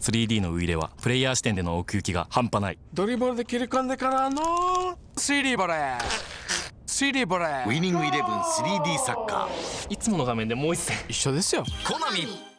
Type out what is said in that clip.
3D のウイレはプレイヤー視点での奥行きが半端ないドリブルで切り込んでからのスリーボレースリーレーウィニングイレブン 3D サッカーいつもの画面でもう一戦一緒ですよコナミ